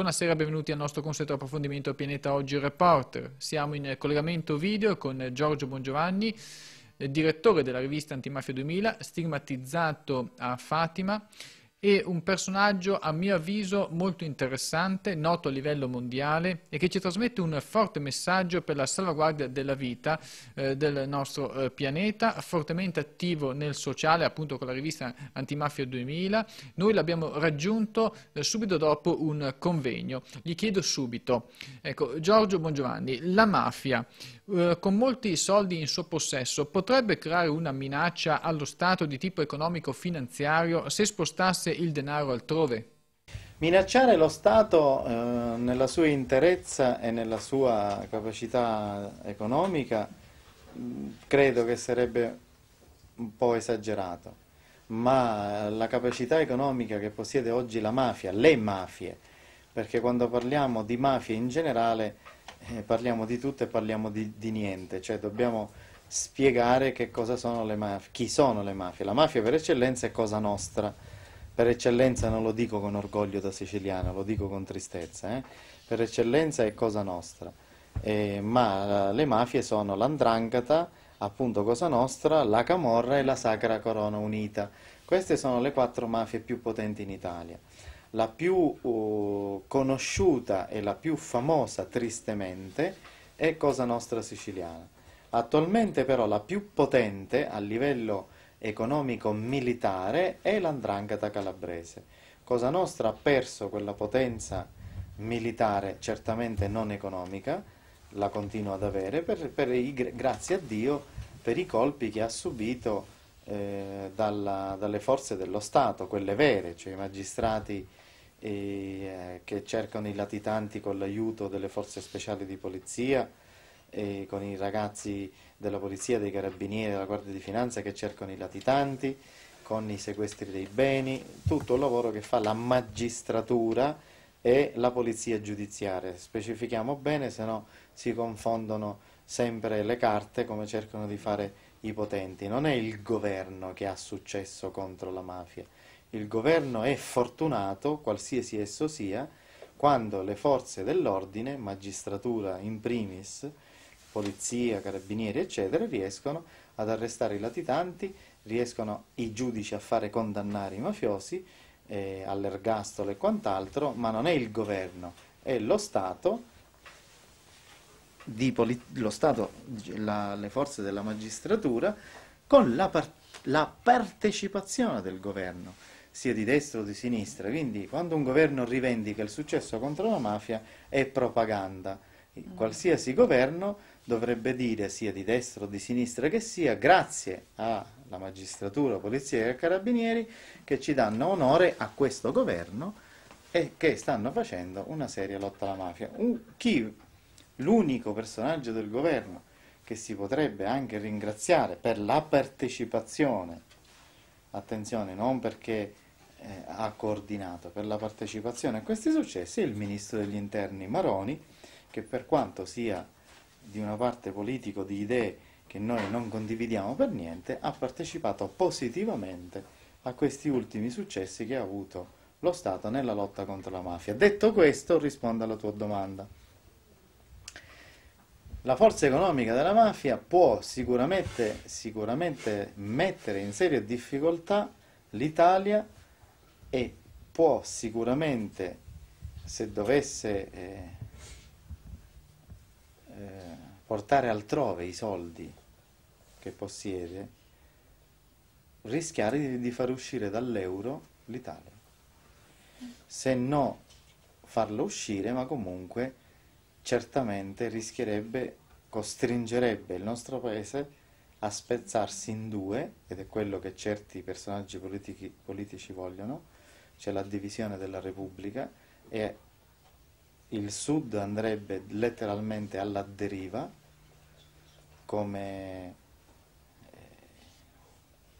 Buonasera, benvenuti al nostro consueto approfondimento Pianeta Oggi Reporter. Siamo in collegamento video con Giorgio Bongiovanni, direttore della rivista Antimafia 2000, stigmatizzato a Fatima e un personaggio a mio avviso molto interessante, noto a livello mondiale e che ci trasmette un forte messaggio per la salvaguardia della vita eh, del nostro eh, pianeta, fortemente attivo nel sociale appunto con la rivista Antimafia 2000. Noi l'abbiamo raggiunto eh, subito dopo un convegno. Gli chiedo subito, ecco, Giorgio Bongiovanni, la mafia eh, con molti soldi in suo possesso potrebbe creare una minaccia allo Stato di tipo economico-finanziario se spostasse portasse il denaro altrove. Minacciare lo Stato eh, nella sua interezza e nella sua capacità economica mm, credo che sarebbe un po' esagerato, ma eh, la capacità economica che possiede oggi la mafia, le mafie, perché quando parliamo di mafie in generale eh, parliamo di tutto e parliamo di, di, niente, cioè dobbiamo spiegare che cosa sono le mafie, chi sono le mafie. La mafia per eccellenza è cosa nostra per eccellenza non lo dico con orgoglio da siciliano, lo dico con tristezza, eh? per eccellenza è Cosa Nostra, eh, ma eh, le mafie sono l'andrangata, appunto Cosa Nostra, la Camorra e la Sacra Corona Unita. Queste sono le quattro mafie più potenti in Italia. La più uh, conosciuta e la più famosa, tristemente, è Cosa Nostra Siciliana. Attualmente però la più potente a livello economico-militare è l'andrangheta calabrese. Cosa Nostra ha perso quella potenza militare certamente non economica, la continua ad avere, per, per i, grazie a Dio per i colpi che ha subito eh, dalla, dalle forze dello Stato, quelle vere, cioè i magistrati eh, che cercano i latitanti con l'aiuto delle forze speciali di polizia, e con i ragazzi della polizia, dei carabinieri, della Guardia di Finanza che cercano i latitanti, con i sequestri dei beni, tutto il lavoro che fa la magistratura e la polizia giudiziaria. Specifichiamo bene, se no si confondono sempre le carte come cercano di fare i potenti. Non è il governo che ha successo contro la mafia. Il governo è fortunato, qualsiasi esso sia, quando le forze dell'ordine, magistratura in primis, polizia, carabinieri, eccetera, riescono ad arrestare i latitanti, riescono i giudici a fare condannare i mafiosi eh, all'ergastolo e quant'altro, ma non è il governo, è lo Stato, lo Stato la, le forze della magistratura, con la, par la partecipazione del governo sia di destra o di sinistra. Quindi quando un governo rivendica il successo contro la mafia è propaganda. Mm. Qualsiasi governo dovrebbe dire sia di destra o di sinistra che sia, grazie alla magistratura, polizia e carabinieri che ci danno onore a questo governo e che stanno facendo una seria lotta alla mafia. Un, chi, l'unico personaggio del governo che si potrebbe anche ringraziare per la partecipazione, attenzione, non perché eh, ha coordinato, per la partecipazione a questi successi è il ministro degli interni Maroni, che per quanto sia di una parte politica di idee che noi non condividiamo per niente, ha partecipato positivamente a questi ultimi successi che ha avuto lo Stato nella lotta contro la mafia. Detto questo, rispondo alla tua domanda. La forza economica della mafia può sicuramente, sicuramente mettere in seria difficoltà l'Italia e può sicuramente, se dovesse eh, eh, portare altrove i soldi che possiede, rischiare di, far uscire dall'euro l'Italia. Se no farlo uscire, ma comunque certamente rischierebbe, costringerebbe il nostro paese a spezzarsi in due, ed è quello che certi personaggi politici, politici vogliono, c'è cioè la divisione della Repubblica e il sud andrebbe letteralmente alla deriva come eh,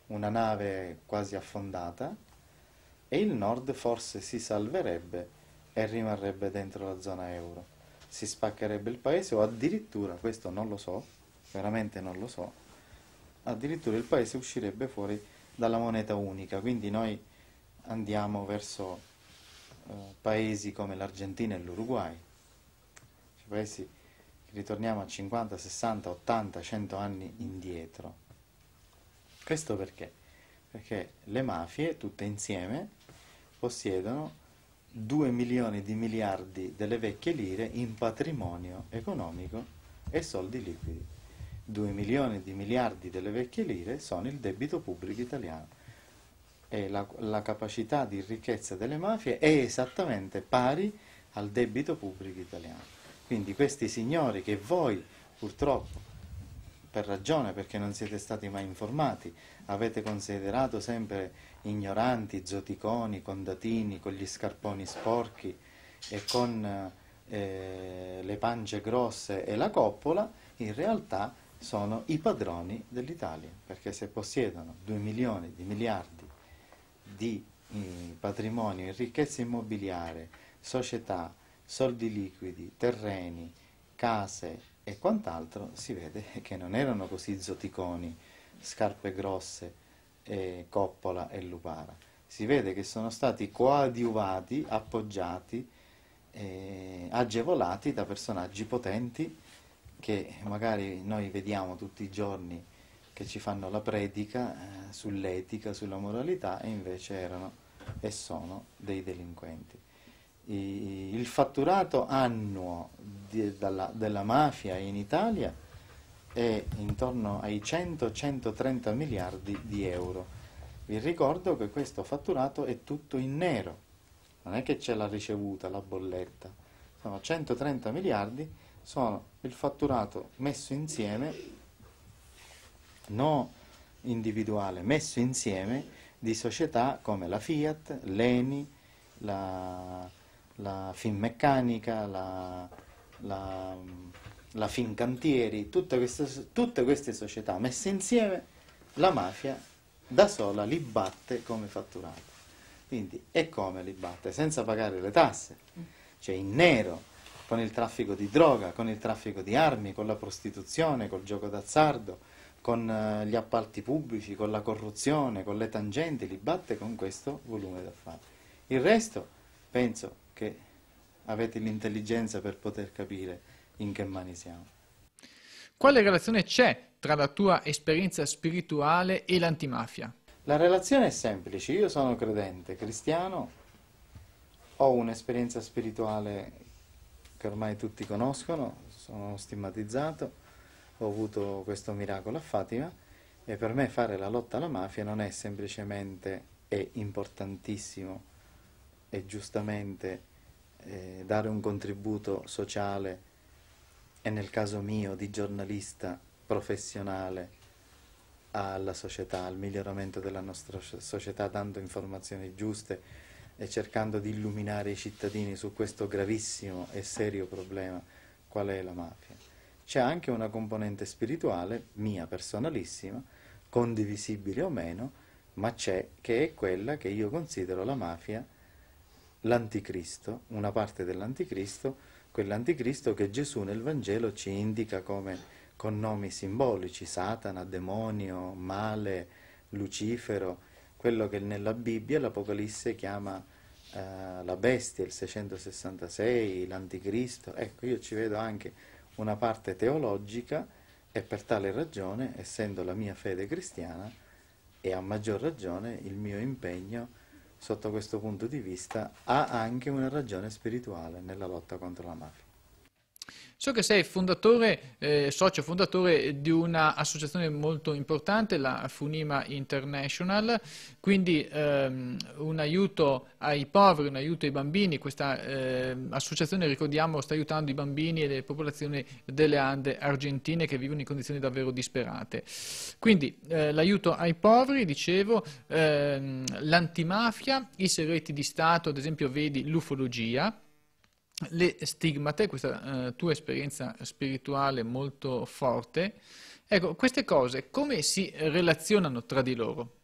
una nave quasi affondata e il nord forse si salverebbe e rimarrebbe dentro la zona euro. Si spaccherebbe il paese o addirittura, questo non lo so, veramente non lo so, addirittura il paese uscirebbe fuori dalla moneta unica, quindi noi andiamo verso eh, paesi come l'Argentina e l'Uruguay, cioè paesi che ritorniamo a 50, 60, 80, 100 anni indietro. Questo perché? Perché le mafie tutte insieme possiedono 2 milioni di miliardi delle vecchie lire in patrimonio economico e soldi liquidi. 2 milioni di miliardi delle vecchie lire sono il debito pubblico italiano e la, la capacità di ricchezza delle mafie è esattamente pari al debito pubblico italiano. Quindi questi signori che voi purtroppo, per ragione perché non siete stati mai informati, avete considerato sempre ignoranti, zoticoni, condatini, con gli scarponi sporchi e con eh, le pance grosse e la coppola, in realtà sono i padroni dell'Italia, perché se possiedono 2 milioni di miliardi di eh, patrimonio, ricchezza immobiliare, società, soldi liquidi, terreni, case e quant'altro, si vede che non erano così zoticoni, scarpe grosse, eh, coppola e lupara. Si vede che sono stati coadiuvati, appoggiati, eh, agevolati da personaggi potenti che magari noi vediamo tutti i giorni che ci fanno la predica eh, sull'etica, sulla moralità e invece erano e sono dei delinquenti. I, il fatturato annuo di, dalla, della mafia in Italia è intorno ai 100-130 miliardi di euro. Vi ricordo che questo fatturato è tutto in nero, non è che c'è la ricevuta, la bolletta, sono 130 miliardi, sono il fatturato messo insieme no individuale, messo insieme di società come la Fiat, l'ENI, la, la Finmeccanica, la, la, la Fincantieri, tutte queste, tutte queste società messe insieme la mafia da sola li batte come fatturato. Quindi, è come li batte? Senza pagare le tasse, cioè in nero, con il traffico di droga, con il traffico di armi, con la prostituzione, col gioco d'azzardo, con eh, gli appalti pubblici, con la corruzione, con le tangenti, li batte con questo volume d'affari. Il resto penso che avete l'intelligenza per poter capire in che mani siamo. Quale relazione c'è tra la tua esperienza spirituale e l'antimafia? La relazione è semplice, io sono credente, cristiano, ho un'esperienza spirituale che ormai tutti conoscono, sono stigmatizzato, ho avuto questo miracolo a Fatima e per me fare la lotta alla mafia non è semplicemente e importantissimo e giustamente eh, dare un contributo sociale e nel caso mio di giornalista professionale alla società, al miglioramento della nostra società dando informazioni giuste e cercando di illuminare i cittadini su questo gravissimo e serio problema qual è la mafia c'è anche una componente spirituale, mia personalissima, condivisibile o meno, ma c'è, che è quella che io considero la mafia, l'anticristo, una parte dell'anticristo, quell'anticristo che Gesù nel Vangelo ci indica come con nomi simbolici, Satana, demonio, male, Lucifero, quello che nella Bibbia l'Apocalisse chiama eh, la bestia, il 666, l'anticristo. Ecco, io ci vedo anche una parte teologica e per tale ragione, essendo la mia fede cristiana, e a maggior ragione il mio impegno sotto questo punto di vista ha anche una ragione spirituale nella lotta contro la mafia. So che sei fondatore, eh, socio fondatore di un'associazione molto importante, la Funima International, quindi ehm, un aiuto ai poveri, un aiuto ai bambini. Questa eh, associazione, ricordiamo, sta aiutando i bambini e le popolazioni delle Ande argentine che vivono in condizioni davvero disperate. Quindi eh, l'aiuto ai poveri, dicevo, ehm, l'antimafia, i segreti di Stato, ad esempio vedi l'ufologia, le stigmate, questa eh, tua esperienza spirituale molto forte, ecco, queste cose come si relazionano tra di loro?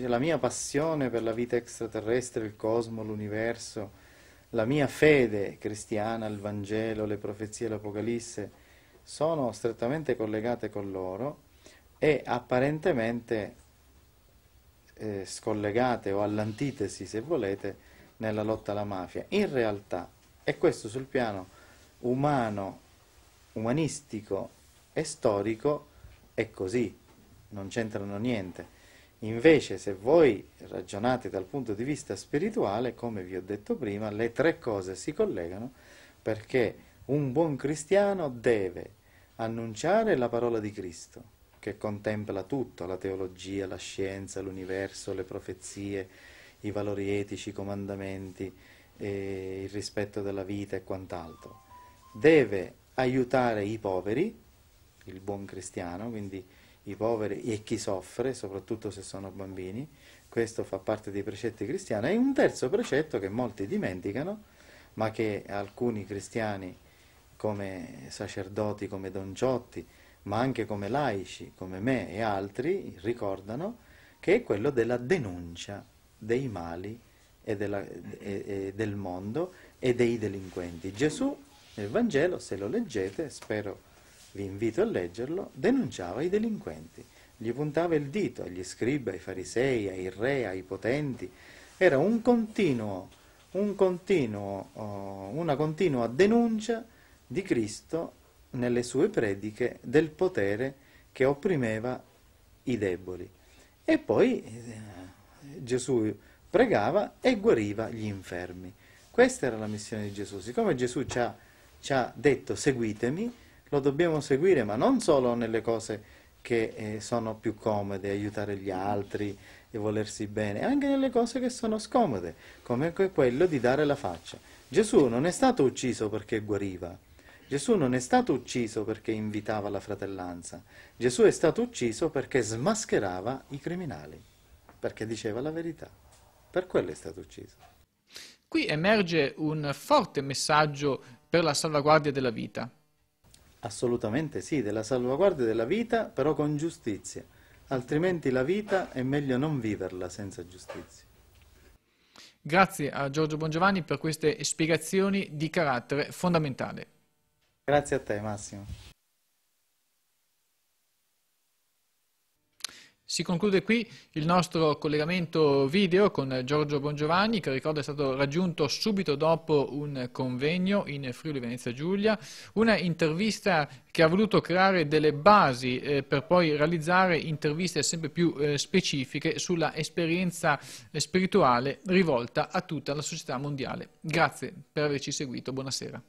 La mia passione per la vita extraterrestre, il cosmo, l'universo, la mia fede cristiana, il Vangelo, le profezie, l'Apocalisse, sono strettamente collegate con loro e apparentemente eh, scollegate o all'antitesi, se volete, nella lotta alla mafia. In realtà e questo sul piano umano, umanistico e storico è così, non c'entrano niente. Invece se voi ragionate dal punto di vista spirituale, come vi ho detto prima, le tre cose si collegano perché un buon cristiano deve annunciare la parola di Cristo, che contempla tutto, la teologia, la scienza, l'universo, le profezie, i valori etici, i comandamenti, eh, il rispetto della vita e quant'altro. Deve aiutare i poveri, il buon cristiano, quindi i poveri e chi soffre, soprattutto se sono bambini, questo fa parte dei precetti cristiani. E un terzo precetto che molti dimenticano, ma che alcuni cristiani come sacerdoti, come Don Ciotti, ma anche come laici, come me e altri, ricordano, che è quello della denuncia dei mali e, della, e, e del mondo e dei delinquenti. Gesù nel Vangelo, se lo leggete, spero vi invito a leggerlo, denunciava i delinquenti, gli puntava il dito agli scribi, ai farisei, ai re, ai potenti, era un continuo, un continuo, oh, una continua denuncia di Cristo nelle sue prediche del potere che opprimeva i deboli. E poi eh, Gesù pregava e guariva gli infermi. Questa era la missione di Gesù. Siccome Gesù ci ha, ci ha detto seguitemi, lo dobbiamo seguire, ma non solo nelle cose che eh, sono più comode, aiutare gli altri e volersi bene, anche nelle cose che sono scomode, come quello di dare la faccia. Gesù non è stato ucciso perché guariva, Gesù non è stato ucciso perché invitava la fratellanza, Gesù è stato ucciso perché smascherava i criminali, perché diceva la verità. Per quello è stato ucciso. Qui emerge un forte messaggio per la salvaguardia della vita. Assolutamente sì, della salvaguardia della vita, però con giustizia. Altrimenti la vita è meglio non viverla senza giustizia. Grazie a Giorgio Bongiovanni per queste spiegazioni di carattere fondamentale. Grazie a te Massimo. Si conclude qui il nostro collegamento video con Giorgio Bongiovanni che ricordo è stato raggiunto subito dopo un convegno in Friuli Venezia Giulia, una intervista che ha voluto creare delle basi eh, per poi realizzare interviste sempre più eh, specifiche sulla esperienza eh, spirituale rivolta a tutta la società mondiale. Grazie per averci seguito, buonasera.